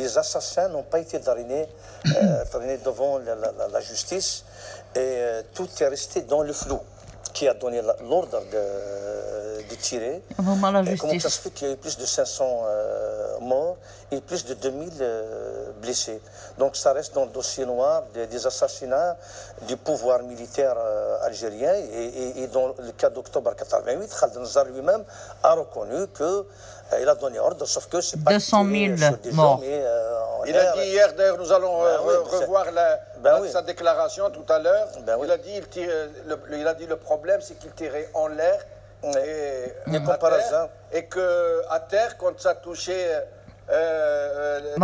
les assassins n'ont pas été drainés, euh, devant la, justice et euh, tout est resté dans le flou qui a donné l'ordre de, tirer. Comment ça se fait qu'il y a eu plus de 500 euh, morts et plus de 2000 blessés Donc ça reste dans le dossier noir des, assassinats du pouvoir militaire algérien. Et, dans le cas d'octobre 88, Khaled Nazar lui-même a reconnu que 200 000 morts. Il a euh, dit hier, d'ailleurs, nous allons ben euh, revoir la, ben sa déclaration tout à l'heure. Ben il a dit, il, le, il a dit le problème, c'est qu'il tirait en l'air et, mmh. et, et que à terre, quand ça touchait euh,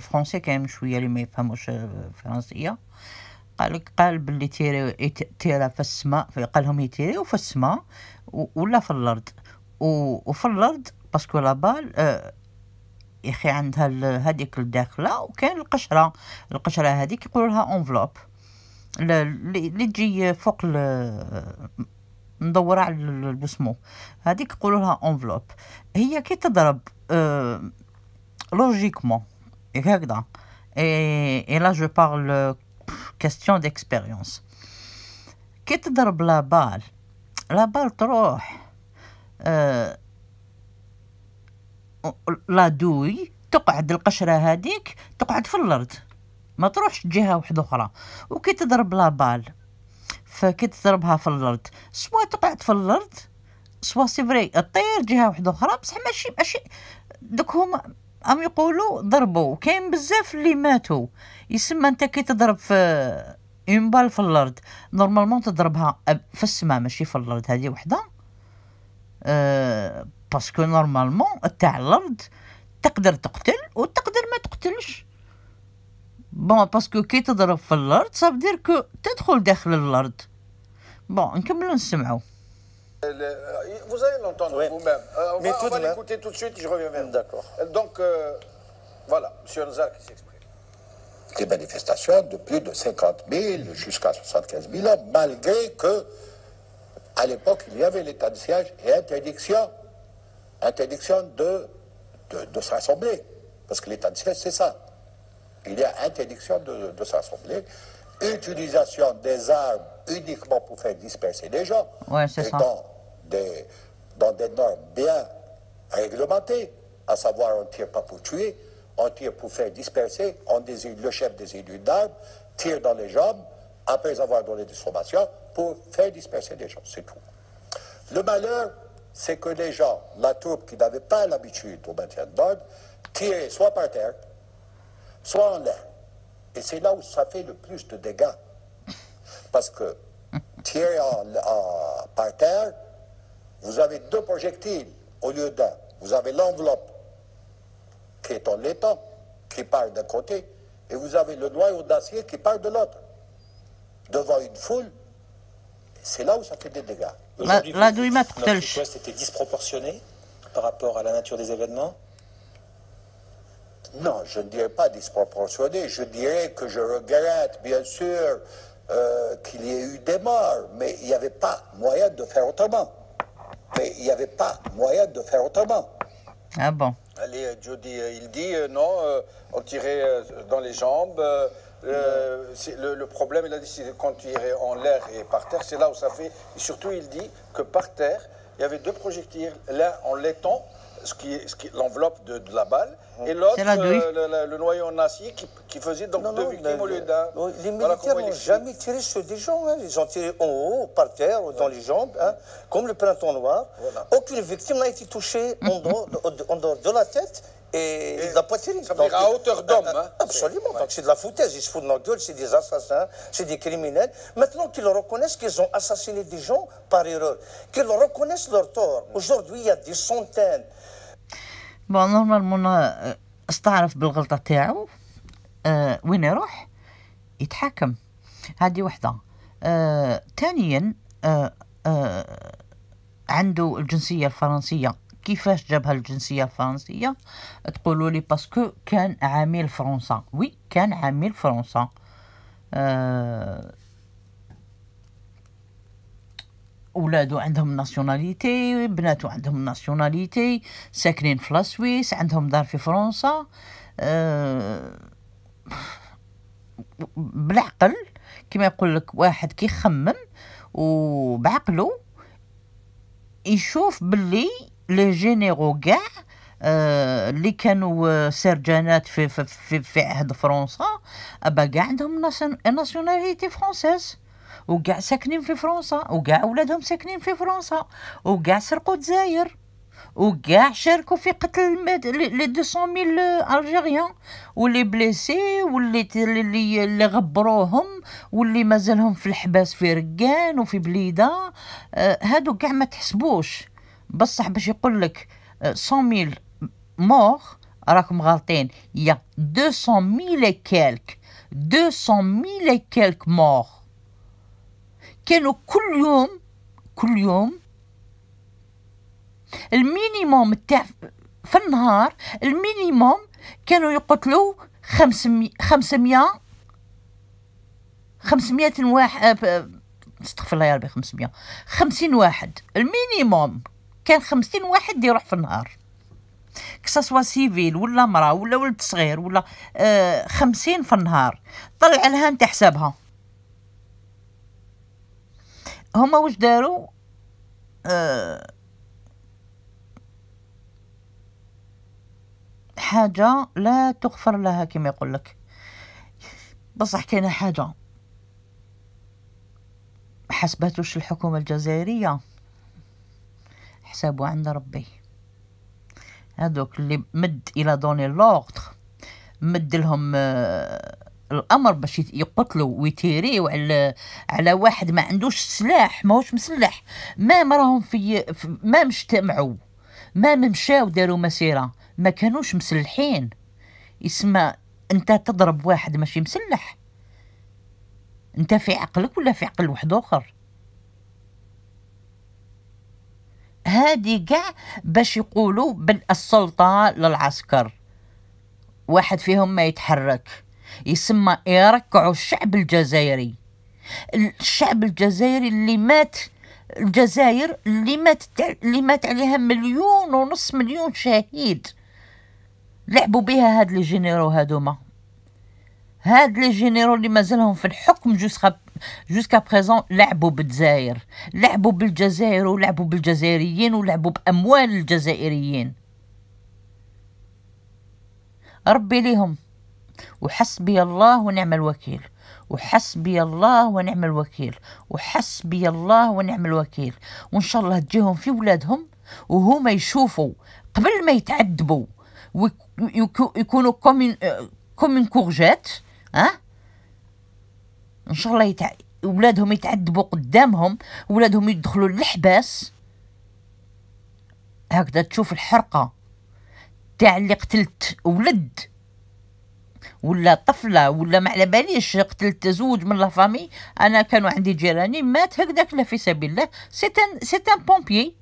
français quand même je suis même, شويه اللي ما français. الفرنسيه قال لك قال باللي تيري تيرا في السماء قال لهم يتيريو في السماء ولا في الارض وفي الارض باسكو لابال آه يخي عندها هذيك الداخله وكاين القشره القشره هذيك يقولوا لها اونفلوب اللي تجي فوق مدوره على البسمو هذيك يقولوا لها اونفلوب هي كي تضرب آه لوجيكمون هكذا اي لا جو بارل كاستيون ديكسبيريونس كي تضرب لابال لابال تروح آه، لا دوي تقعد القشرة هذيك تقعد في الأرض ما تروحش جهة واحدة أخرى وكي تضرب لا بال فكي تضربها في الأرض سوا تقعد في الأرض سوا سي فري تطير جهة واحدة أخرى بصح ماشي ماشي دوك هما ام يقولوا ضربوا كاين بزاف اللي ماتوا يسمى انت كي تضرب في اون بال في الارض نورمالمون تضربها في السماء ماشي في الارض هذه وحده باسكو نورمالمون تاع الارض تقدر تقتل وتقدر ما تقتلش بون باسكو كي تضرب في الارض صافدير كو تدخل داخل الارض بون نكملو dire euh, Vous allez l'entendre oui. vous-même. Euh, on Mais même on va l'écouter tout de suite, je reviens même D'accord. Donc, euh, voilà, M. Anza qui s'exprime. Les manifestations de plus de 50 000 jusqu'à 75 000 hommes, malgré que à l'époque, il y avait l'état de siège et interdiction, interdiction de, de, se rassembler. Parce que l'état de siège, c'est ça. Il y a interdiction de, de rassembler. utilisation des armes uniquement pour faire disperser les gens, ouais, c'est ça. Dans, des, dans des normes bien réglementées, à savoir on ne tire pas pour tuer, on tire pour faire disperser, on désigne le chef des élus d'armes, tire dans les jambes, après avoir donné des formations pour faire disperser les gens. C'est tout. Le malheur, c'est que les gens, la troupe qui n'avait pas l'habitude au maintien de l'ordre, tiraient soit par terre, soit en l'air. Et c'est là où ça fait le plus de dégâts. Parce que tirer par terre, vous avez deux projectiles au lieu d'un. Vous avez l'enveloppe qui est en l'étang, qui part d'un côté, et vous avez le noyau d'acier qui part de l'autre devant une foule, c'est là où ça fait des dégâts. la, vous, la notre C'était disproportionné par rapport à la nature des événements Non, je ne dirais pas disproportionné. Je dirais que je regrette, bien sûr, euh, qu'il y ait eu des morts, mais il n'y avait pas moyen de faire autrement. Mais il n'y avait pas moyen de faire autrement. Ah bon Allez, Jody, euh, il dit euh, non, on tirait dans les jambes. Euh, le, problème, il a dit, quand il irais en l'air et par terre, c'est là où ça fait. Et surtout, il dit que par terre, il y avait deux projectiles, l'un en laiton, ce qui, l'enveloppe de, la balle, et l'autre, euh, le, noyau en acier, qui, faisait donc deux victimes au lieu d'un. Les militaires n'ont jamais tiré sur des gens, hein. ils ont tiré en haut, par terre, dans les jambes, hein, comme le printemps noir. Aucune victime n'a été touchée en en dehors de la tête et, et de la poitrine. Ça donc, à hauteur d'homme. Hein. Absolument. Ouais. Donc c'est de la foutaise. Ils se foutent de nos gueules. C'est des assassins, c'est des criminels. Maintenant qu'ils reconnaissent qu'ils ont assassiné des gens par erreur, qu'ils reconnaissent leur tort. Aujourd'hui, il y a des centaines. بون نورمال منى استعرف بالغلطة تاعو أه وين يروح يتحاكم هذه وحدة أه ثانيا أه أه عنده الجنسية الفرنسية كيفاش جابها الجنسيه الفرنسيه تقولوا لي باسكو كان عامل فرنسا وي كان عامل فرنسا أه عندهم ناسيوناليتي بناتو عندهم ناسيوناليتي ساكنين في لاسويس عندهم دار في فرنسا آه، بالعقل كما يقول لك واحد كيخمم وبعقله يشوف باللي لي جينيرو كاع اللي آه، كانوا آه، سرجانات في في في, عهد فرنسا ابا آه، كاع عندهم ناسيوناليتي فرونسيز وكاع ساكنين في فرنسا وكاع ولادهم ساكنين في فرنسا وكاع سرقوا الجزائر وكاع شاركوا في قتل لي 200000 ميل الجيريان واللي بليسي واللي اللي, اللي غبروهم واللي مازالهم في الحباس في ركان وفي بليده هادو كاع ما تحسبوش بصح باش يقول لك 100000 مور راكم غالطين يا 200000 كالك 200000 كالك مور كانوا كل يوم كل يوم المينيموم تاع في النهار المينيموم كانوا يقتلوا 500 500 500 واحد استغفر الله يا ربي 500 50 واحد المينيموم كان خمسين واحد يروح في النهار كساسوا سيفيل ولا مرا ولا ولد صغير ولا آه خمسين في النهار طلع لها انت حسابها هما واش داروا آه حاجة لا تغفر لها كما يقول لك بصح كاينه حاجة حسبتوش الحكومة الجزائرية حسابه عند ربي هذوك اللي مد الى دوني لوغتر مد لهم آه، الامر باش يقتلوا ويتيريو على على واحد ما عندوش سلاح ماهوش مسلح ما راهم في ما مجتمعوا ما ممشاو داروا مسيره ما كانوش مسلحين يسمى انت تضرب واحد ماشي مسلح انت في عقلك ولا في عقل واحد اخر هادي كاع باش يقولوا بالسلطة للعسكر واحد فيهم ما يتحرك يسمى يركعوا الشعب الجزائري الشعب الجزائري اللي مات الجزائر اللي مات اللي مات عليها مليون ونص مليون شهيد لعبوا بها هاد لي جينيرو هادوما هاد لي جينيرو اللي مازالهم في الحكم جوسكا جوسكا بريزون لعبوا بالجزائر لعبوا بالجزائر ولعبوا بالجزائريين ولعبوا باموال الجزائريين ربي ليهم وحسبي الله ونعم الوكيل وحسبي الله ونعم الوكيل وحسبي الله ونعم الوكيل وان شاء الله تجيهم في ولادهم وهما يشوفوا قبل ما يتعذبوا ويكونوا كومين كومين كورجيت ها ان شاء الله يتع... ولادهم يتعذبوا قدامهم ولادهم يدخلوا للحباس هكذا تشوف الحرقه تاع اللي قتلت ولد ولا طفله ولا ما على باليش قتلت زوج من لافامي انا كانوا عندي جيراني مات هكذاك لا في سبيل الله سي ان سي ان بومبيي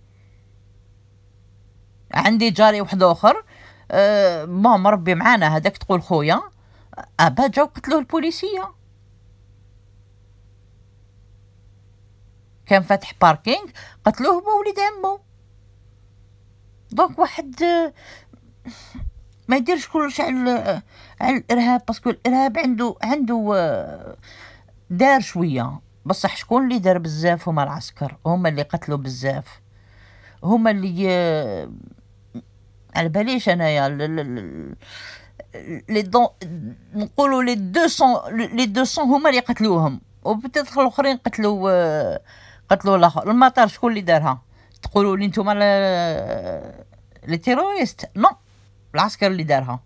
عندي جاري واحد اخر آه ما ربي معانا هذاك تقول خويا أبا جاو قتلوه البوليسية كان فاتح باركينغ قتلوه هو وليد عمو دونك واحد ما يديرش كلش على على الارهاب باسكو الارهاب عنده عنده دار شويه بصح شكون اللي دار بزاف هما العسكر هما اللي قتلوا بزاف هما اللي على باليش انايا لي دون نقولوا لي 200 لي 200 هما اللي قتلوهم وبتيتر الاخرين قتلوا آه، قتلوا الاخر المطار شكون اللي دارها تقولوا لي نتوما آه، لي تيروريست نو العسكر اللي دارها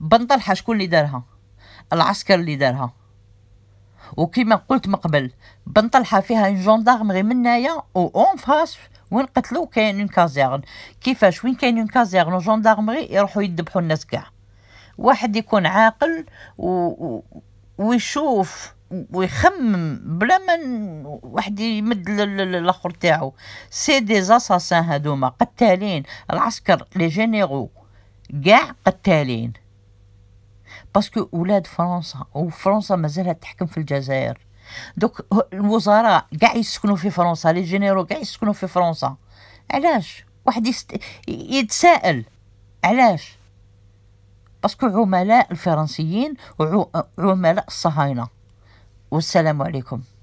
بنطلحه شكون اللي دارها العسكر اللي دارها وكما قلت من قبل بن طلحه فيها ان جوندارمري من هنايا اون فاس وين قتلو كاين اون كازيرن كيفاش وين كاين اون كازيرن وجوندارمري يروحوا يذبحوا الناس كاع واحد يكون عاقل و... و... ويشوف ويخمم بلا ما واحد يمد للاخر تاعو سي دي زاساسان هادوما قتالين العسكر لي جينيرو كاع قتالين باسكو ولاد فرنسا وفرنسا مازالها تحكم في الجزائر دوك الوزراء كاع يسكنوا في فرنسا لي جينيرو كاع يسكنوا في فرنسا علاش واحد يست... يتساءل علاش باسكو عملاء الفرنسيين وعملاء الصهاينه والسلام عليكم